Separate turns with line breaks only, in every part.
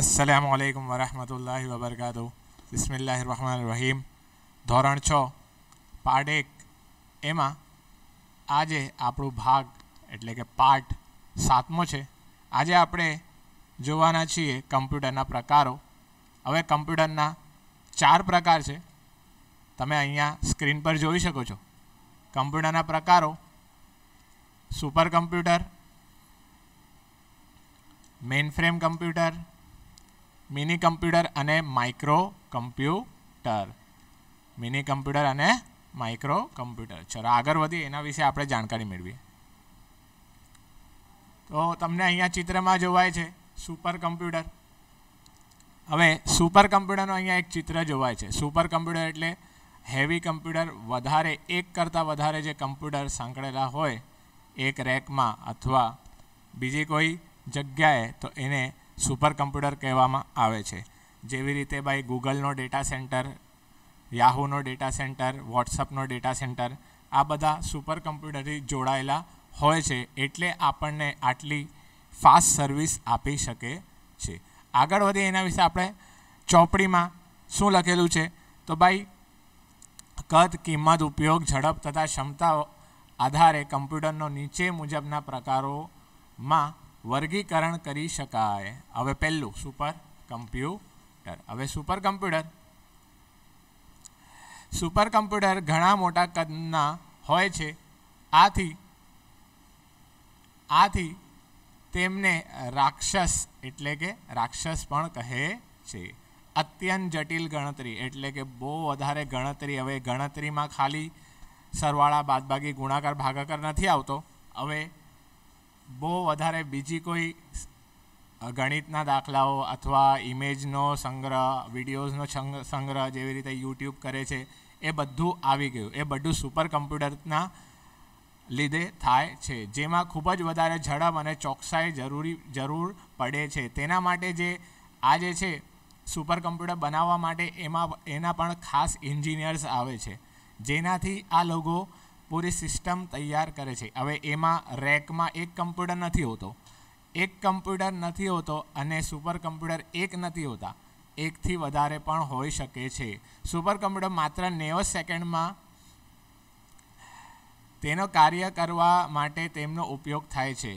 અસલામ આલેકુમ વરહમતુલ્લાહ વબરકાતુ બિસ્મિલ્લાહ રહમાન રહીમ ધોરણ છ પાર્ટ એક એમાં આજે આપણો ભાગ એટલે કે પાર્ટ સાતમો છે આજે આપણે જોવાના છીએ કમ્પ્યુટરના પ્રકારો હવે કમ્પ્યુટરના ચાર પ્રકાર છે તમે અહીંયા સ્ક્રીન પર જોઈ શકો છો કમ્પ્યુટરના પ્રકારો super computer mainframe computer mini computer અને માઇક્રો કમ્પ્યુટર મિની કમ્પ્યુટર અને માઇક્રો કમ્પ્યુટર ચલો આગળ વધી એના વિશે આપણે જાણકારી મેળવીએ તો તમને અહીંયા ચિત્રમાં જોવાય છે સુપર કમ્પ્યુટર હવે સુપર કમ્પ્યુટરનું અહીંયા એક ચિત્ર જોવાય છે સુપર કમ્પ્યુટર એટલે હેવી કમ્પ્યુટર વધારે એક કરતાં વધારે જે કમ્પ્યુટર સાંકળેલા હોય એક રેકમાં અથવા બીજી કોઈ જગ્યાએ તો એને સુપર કમ્પ્યુટર કહેવામાં આવે છે જેવી રીતે ભાઈ ગૂગલનો ડેટા સેન્ટર યાહુનો ડેટા સેન્ટર વોટ્સઅપનો ડેટા સેન્ટર આ બધા સુપર કમ્પ્યુટરથી જોડાયેલા હોય છે એટલે આપણને આટલી ફાસ્ટ સર્વિસ આપી શકે છે આગળ વધીએ એના વિશે આપણે ચોપડીમાં શું લખેલું છે તો ભાઈ કદ કિંમત ઉપયોગ ઝડપ તથા ક્ષમતા આધારે કમ્પ્યુટરનો નીચે મુજબના પ્રકારોમાં વર્ગીકરણ કરી શકાય હવે પહેલું સુપર કમ્પ્યુટર હવે સુપર કમ્પ્યુટર સુપર કમ્પ્યુટર ઘણા મોટા કદના હોય છે આથી આથી તેમને રાક્ષસ એટલે કે રાક્ષસ પણ કહે છે અત્યંત જટિલ ગણતરી એટલે કે બહુ વધારે ગણતરી હવે ગણતરીમાં ખાલી સરવાળા બાદબાકી ગુણાકાર ભાગાકાર નથી આવતો હવે બહુ વધારે બીજી કોઈ ગણિતના દાખલાઓ અથવા ઇમેજનો સંગ્રહ વિડીયોઝનો સંગ્રહ જેવી રીતે યુટ્યુબ કરે છે એ બધું આવી ગયું એ બધું સુપર કમ્પ્યુટરના લીધે થાય છે જેમાં ખૂબ જ વધારે ઝડપ અને ચોકસાઈ જરૂરી જરૂર પડે છે તેના માટે જે આ જે છે સુપર કમ્પ્યુટર બનાવવા માટે એમાં એના પણ ખાસ એન્જિનિયર્સ આવે છે જેનાથી આ લોકો પૂરી સિસ્ટમ તૈયાર કરે છે હવે એમાં રેકમાં એક કમ્પ્યુટર નથી હોતો એક કમ્પ્યુટર નથી હોતો અને સુપર કમ્પ્યુટર એક નથી હોતા એકથી વધારે પણ હોઈ શકે છે સુપર કમ્પ્યુટર માત્ર નેવું સેકન્ડમાં તેનો કાર્ય કરવા માટે તેમનો ઉપયોગ થાય છે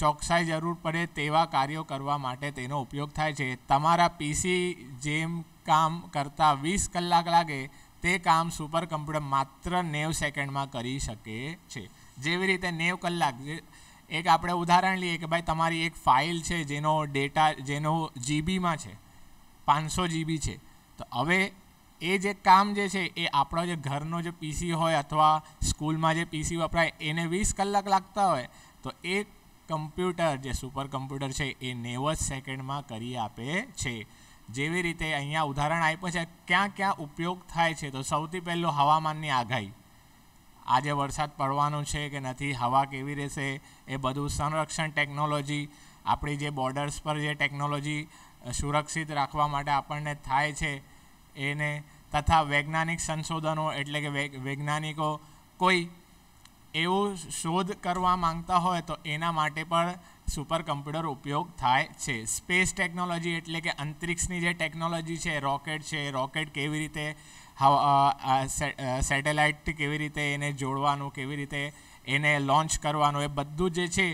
ચોકસાઈ જરૂર પડે તેવા કાર્યો કરવા માટે તેનો ઉપયોગ થાય છે તમારા પીસી જેમ કામ કરતા વીસ કલાક લાગે તે કામ સુપર કમ્પ્યુટર માત્ર નેવ સેકન્ડમાં કરી શકે છે જેવી રીતે નેવ કલાક એક આપણે ઉદાહરણ લઈએ કે ભાઈ તમારી એક ફાઇલ છે જેનો ડેટા જેનો જીબીમાં છે પાંચસો જીબી છે તો હવે એ જે કામ જે છે એ આપણો જે ઘરનો જે પીસી હોય અથવા સ્કૂલમાં જે પીસી વપરાય એને વીસ કલાક લાગતા હોય તો એ કમ્પ્યુટર જે સુપર કમ્પ્યુટર છે એ નેવ જ સેકન્ડમાં કરી આપે છે જેવી રીતે અહીંયા ઉદાહરણ આપ્યું છે ક્યાં ક્યાં ઉપયોગ થાય છે તો સૌથી પહેલું હવામાનની આગાહી આજે વરસાદ પડવાનો છે કે નથી હવા કેવી રહેશે એ બધું સંરક્ષણ ટેકનોલોજી આપણી જે બોર્ડર્સ પર જે ટેકનોલોજી સુરક્ષિત રાખવા માટે આપણને થાય છે એને તથા વૈજ્ઞાનિક સંશોધનો એટલે કે વૈજ્ઞાનિકો કોઈ એવું શોધ કરવા માંગતા હોય તો એના માટે પણ સુપર કમ્પ્યુટર ઉપયોગ થાય છે સ્પેસ ટેકનોલોજી એટલે કે અંતરિક્ષની જે ટેકનોલોજી છે રોકેટ છે રોકેટ કેવી રીતે સેટેલાઇટ કેવી રીતે એને જોડવાનું કેવી રીતે એને લોન્ચ કરવાનું એ બધું જે છે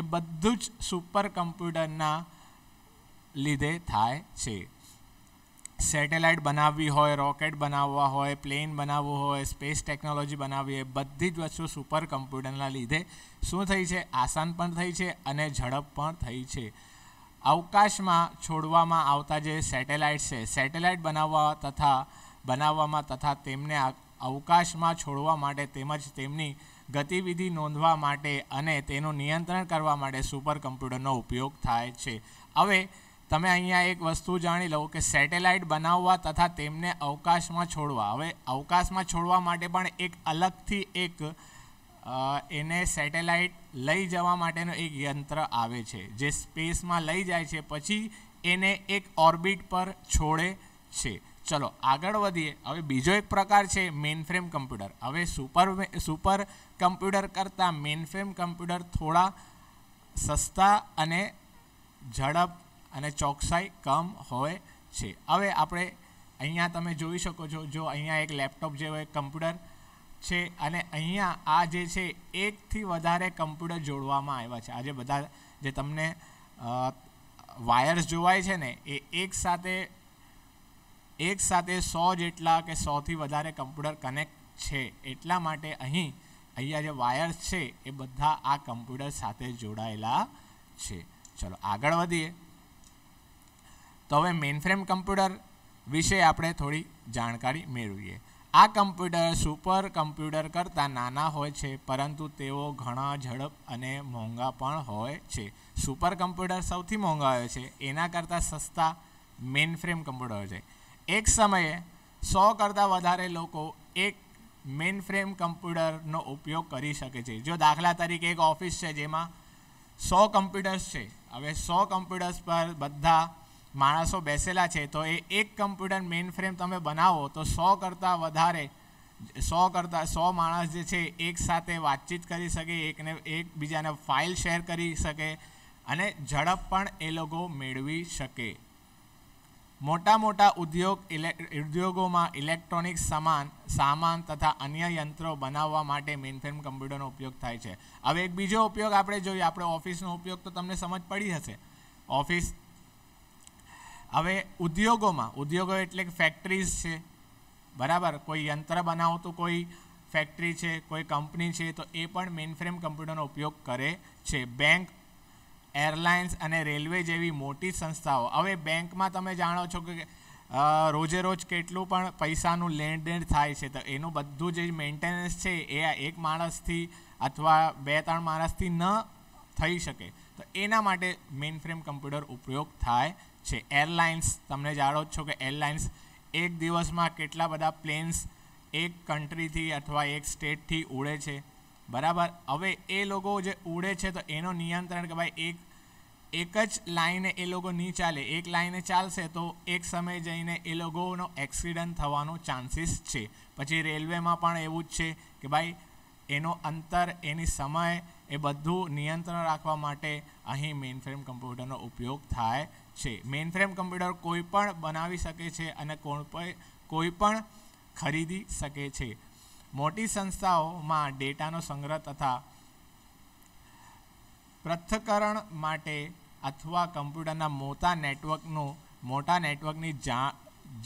એ બધું જ સુપર કમ્પ્યુટરના લીધે થાય છે સેટેલાઇટ બનાવવી હોય રોકેટ બનાવવા હોય પ્લેન બનાવવું હોય સ્પેસ ટેકનોલોજી બનાવવી હોય બધી જ વસ્તુ સુપર કમ્પ્યુટરના લીધે શું થઈ છે આસાન પણ થઈ છે અને ઝડપ પણ થઈ છે અવકાશમાં છોડવામાં આવતા જે સેટેલાઇટ છે સેટેલાઇટ બનાવવા તથા બનાવવામાં તથા તેમને અવકાશમાં છોડવા માટે તેમજ તેમની ગતિવિધિ નોંધવા માટે અને તેનું નિયંત્રણ કરવા માટે સુપર કમ્પ્યુટરનો ઉપયોગ થાય છે હવે તમે અહીંયા એક વસ્તુ જાણી લઉં કે સેટેલાઇટ બનાવવા તથા તેમને અવકાશમાં છોડવા હવે અવકાશમાં છોડવા માટે પણ એક અલગથી એક એને સેટેલાઇટ લઈ જવા માટેનું એક યંત્ર આવે છે જે સ્પેસમાં લઈ જાય છે પછી એને એક ઓર્બિટ પર છોડે છે ચલો આગળ વધીએ હવે બીજો એક પ્રકાર છે મેઇન ફ્રેમ કમ્પ્યુટર હવે સુપર સુપર કમ્પ્યુટર કરતાં મેઇન ફ્રેમ કમ્પ્યુટર થોડા સસ્તા અને ઝડપ અને ચોકસાઈ કમ હોય છે હવે આપણે અહીંયા તમે જોઈ શકો છો જો અહીંયા એક લેપટોપ જેવો એક કમ્પ્યુટર છે અને અહીંયા આ જે છે એકથી વધારે કમ્પ્યુટર જોડવામાં આવ્યા છે આજે બધા જે તમને વાયર્સ જોવાય છે ને એ એક સાથે એક સાથે સો જેટલા કે સોથી વધારે કમ્પ્યુટર કનેક્ટ છે એટલા માટે અહીં અહીંયા જે વાયર્સ છે એ બધા આ કમ્પ્યુટર સાથે જોડાયેલા છે ચલો આગળ વધીએ તો હવે મેઇનફ્રેમ કમ્પ્યુટર વિશે આપણે થોડી જાણકારી મેળવીએ આ કમ્પ્યુટર સુપર કમ્પ્યુટર કરતાં નાના હોય છે પરંતુ તેઓ ઘણા ઝડપ અને મોંઘા પણ હોય છે સુપર કમ્પ્યુટર સૌથી મોંઘા હોય છે એના કરતાં સસ્તા મેઇનફ્રેમ કમ્પ્યુટર હોય છે એક સમયે સો કરતાં વધારે લોકો એક મેઇનફ્રેમ કમ્પ્યુટરનો ઉપયોગ કરી શકે છે જો દાખલા તરીકે એક ઓફિસ છે જેમાં સો કમ્પ્યુટર્સ છે હવે સો કમ્પ્યુટર્સ પર બધા માણસો બેસેલા છે તો એ એક કમ્પ્યુટર મેઇન ફ્રેમ તમે બનાવો તો સો કરતાં વધારે સો કરતાં સો માણસ જે છે એક સાથે વાતચીત કરી શકે એકને એકબીજાને ફાઇલ શેર કરી શકે અને ઝડપ પણ એ લોકો મેળવી શકે મોટા મોટા ઉદ્યોગ ઉદ્યોગોમાં ઇલેક્ટ્રોનિક સામાન સામાન તથા અન્ય યંત્રો બનાવવા માટે મેઇનફ્રેમ કમ્પ્યુટરનો ઉપયોગ થાય છે હવે એક બીજો ઉપયોગ આપણે જોઈએ આપણે ઓફિસનો ઉપયોગ તો તમને સમજ પડી હશે ઓફિસ હવે ઉદ્યોગોમાં ઉદ્યોગો એટલે કે ફેક્ટરીઝ છે બરાબર કોઈ યંત્ર બનાવતું કોઈ ફેક્ટરી છે કોઈ કંપની છે તો એ પણ ફ્રેમ કમ્પ્યુટરનો ઉપયોગ કરે છે બેંક એરલાઇન્સ અને રેલવે જેવી મોટી સંસ્થાઓ હવે બેંકમાં તમે જાણો છો કે રોજે રોજ કેટલું પણ પૈસાનું લેણદેણ થાય છે તો એનું બધું જે મેન્ટેનન્સ છે એ આ એક માણસથી અથવા બે ત્રણ માણસથી ન થઈ શકે તો એના માટે મેઇન ફ્રેમ કમ્પ્યુટર ઉપયોગ થાય છે એરલાઇન્સ તમને જાણો જ છો કે એરલાઇન્સ એક દિવસમાં કેટલા બધા પ્લેન્સ એક કન્ટ્રીથી અથવા એક સ્ટેટથી ઉડે છે બરાબર હવે એ લોકો જે ઉડે છે તો એનો નિયંત્રણ કે ભાઈ એક એક જ લાઈને એ લોકો નહીં ચાલે એક લાઈને ચાલશે તો એક સમયે જઈને એ લોકોનો એક્સિડન્ટ થવાનો ચાન્સીસ છે પછી રેલવેમાં પણ એવું જ છે કે ભાઈ એનો અંતર એની સમય એ બધું નિયંત્રણ રાખવા માટે અહીં ફ્રેમ કમ્પ્યુટરનો ઉપયોગ થાય છે ફ્રેમ કમ્પ્યુટર કોઈ પણ બનાવી શકે છે અને કોઈ કોઈ પણ ખરીદી શકે છે મોટી સંસ્થાઓમાં ડેટાનો સંગ્રહ તથા પૃથ્થકરણ માટે અથવા કમ્પ્યુટરના મોટા નેટવર્કનું મોટા નેટવર્કની જા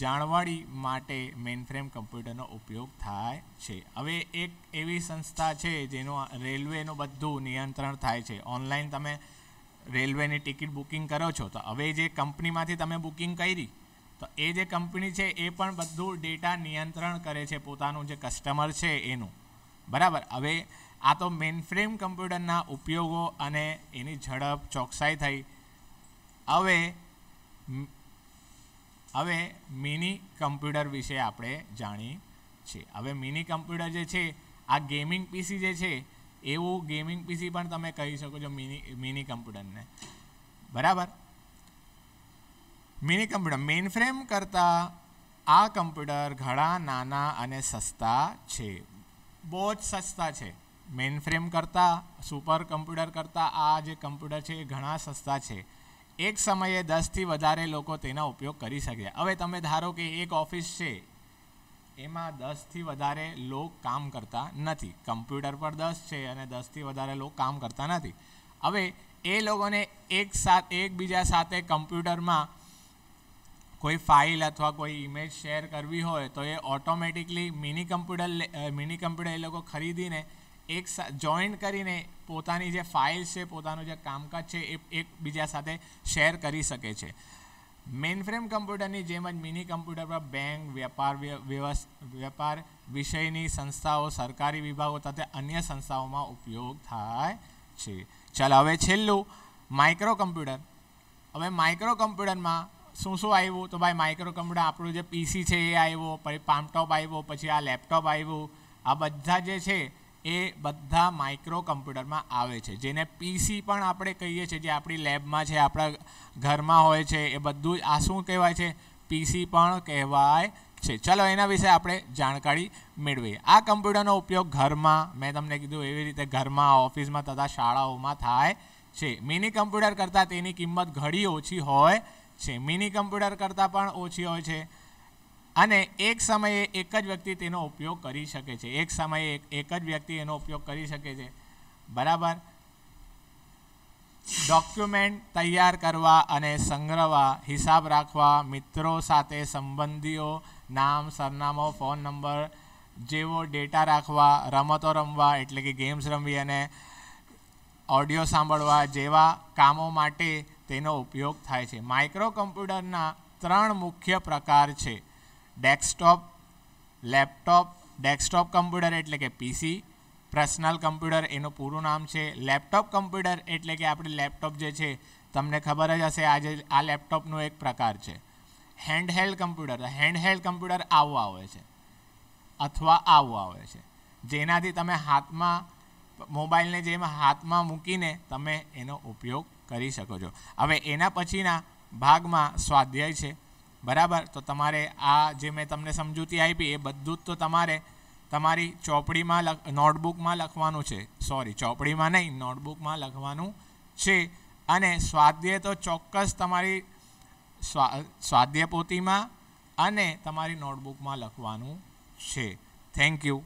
જાળવણી માટે મેનફ્રેમ કમ્પ્યુટરનો ઉપયોગ થાય છે હવે એક એવી સંસ્થા છે જેનો રેલવેનું બધું નિયંત્રણ થાય છે ઓનલાઈન તમે રેલવેની ટિકિટ બુકિંગ કરો છો તો હવે જે કંપનીમાંથી તમે બુકિંગ કરી તો એ જે કંપની છે એ પણ બધું ડેટા નિયંત્રણ કરે છે પોતાનું જે કસ્ટમર છે એનું બરાબર હવે આ તો મેઇનફ્રેમ કમ્પ્યુટરના ઉપયોગો અને એની ઝડપ ચોકસાઈ થઈ હવે હવે મિની કમ્પ્યુટર વિશે આપણે જાણીએ છીએ હવે મિની કમ્પ્યુટર જે છે આ ગેમિંગ પીસી જે છે એવું ગેમિંગ પીસી પણ તમે કહી શકો છો મિની મિની કમ્પ્યુટરને બરાબર મિની કમ્પ્યુટર મેઇન ફ્રેમ કરતાં આ કમ્પ્યુટર ઘણા નાના અને સસ્તા છે બહુ જ સસ્તા છે મેઇન ફ્રેમ કરતાં સુપર કમ્પ્યુટર કરતાં આ જે કમ્પ્યુટર છે એ ઘણા સસ્તા છે એક સમયે દસથી વધારે લોકો તેનો ઉપયોગ કરી શકે હવે તમે ધારો કે એક ઓફિસ છે એમાં દસથી વધારે લોકો કામ કરતા નથી કમ્પ્યુટર પર દસ છે અને દસથી વધારે લોકો કામ કરતા નથી હવે એ લોકોને એક સાથ એકબીજા સાથે કમ્પ્યુટરમાં કોઈ ફાઇલ અથવા કોઈ ઇમેજ શેર કરવી હોય તો એ automatically mini computer mini computer એ લોકો ખરીદીને એક જોઈન્ટ કરીને પોતાની જે ફાઇલ્સ છે પોતાનું જે કામકાજ છે એ એકબીજા સાથે શેર કરી શકે છે ફ્રેમ કમ્પ્યુટરની જેમ જ મિની કમ્પ્યુટર પર બેંક વેપાર વેપાર વિષયની સંસ્થાઓ સરકારી વિભાગો તથા અન્ય સંસ્થાઓમાં ઉપયોગ થાય છે ચાલો હવે છેલ્લું માઇક્રો કમ્પ્યુટર હવે માઇક્રો કમ્પ્યુટરમાં શું શું આવ્યું તો ભાઈ માઇક્રો કમ્પ્યુટર આપણું જે પીસી છે એ આવ્યો પછી પામટોપ આવ્યો પછી આ લેપટોપ આવ્યું આ બધા જે છે એ બધા માઇક્રો કમ્પ્યુટરમાં આવે છે જેને પીસી પણ આપણે કહીએ છીએ જે આપણી લેબમાં છે આપણા ઘરમાં હોય છે એ બધું આ શું કહેવાય છે પીસી પણ કહેવાય છે ચલો એના વિશે આપણે જાણકારી મેળવીએ આ કમ્પ્યુટરનો ઉપયોગ ઘરમાં મેં તમને કીધું એવી રીતે ઘરમાં ઓફિસમાં તથા શાળાઓમાં થાય છે મિની કમ્પ્યુટર કરતાં તેની કિંમત ઘણી ઓછી હોય છે મિની કમ્પ્યુટર કરતાં પણ ઓછી હોય છે અને એક સમયે એક જ વ્યક્તિ તેનો ઉપયોગ કરી શકે છે એક સમયે એક જ વ્યક્તિ એનો ઉપયોગ કરી શકે છે બરાબર ડોક્યુમેન્ટ તૈયાર કરવા અને સંગ્રહવા હિસાબ રાખવા મિત્રો સાથે સંબંધીઓ નામ સરનામો ફોન નંબર જેવો ડેટા રાખવા રમતો રમવા એટલે કે ગેમ્સ રમવી અને ઓડિયો સાંભળવા જેવા કામો માટે તેનો ઉપયોગ થાય છે માઇક્રો કમ્પ્યુટરના ત્રણ મુખ્ય પ્રકાર છે ડેસ્કટોપ લેપટોપ ડેસ્કટોપ કમ્પ્યુટર એટલે કે પીસી પર્સનલ કમ્પ્યુટર એનું પૂરું નામ છે લેપટોપ કમ્પ્યુટર એટલે કે આપણે લેપટોપ જે છે તમને ખબર જ હશે આજે આ લેપટોપનો એક પ્રકાર છે હેન્ડહેલ્ડ કમ્પ્યુટર હેન્ડહેલ્ડ કમ્પ્યુટર આવું આવે છે અથવા આવું આવે છે જેનાથી તમે હાથમાં મોબાઈલને જેમ હાથમાં મૂકીને તમે એનો ઉપયોગ કરી શકો છો હવે એના પછીના ભાગમાં સ્વાધ્યાય છે બરાબર તો તમારે આ જે મેં તમને સમજૂતી આપી એ બધું જ તો તમારે તમારી ચોપડીમાં નોટબુકમાં લખવાનું છે સોરી ચોપડીમાં નહીં નોટબુકમાં લખવાનું છે અને સ્વાધ્યાય તો ચોક્કસ તમારી સ્વાધ્યાય પોથીમાં અને તમારી નોટબુકમાં લખવાનું છે થેન્ક યુ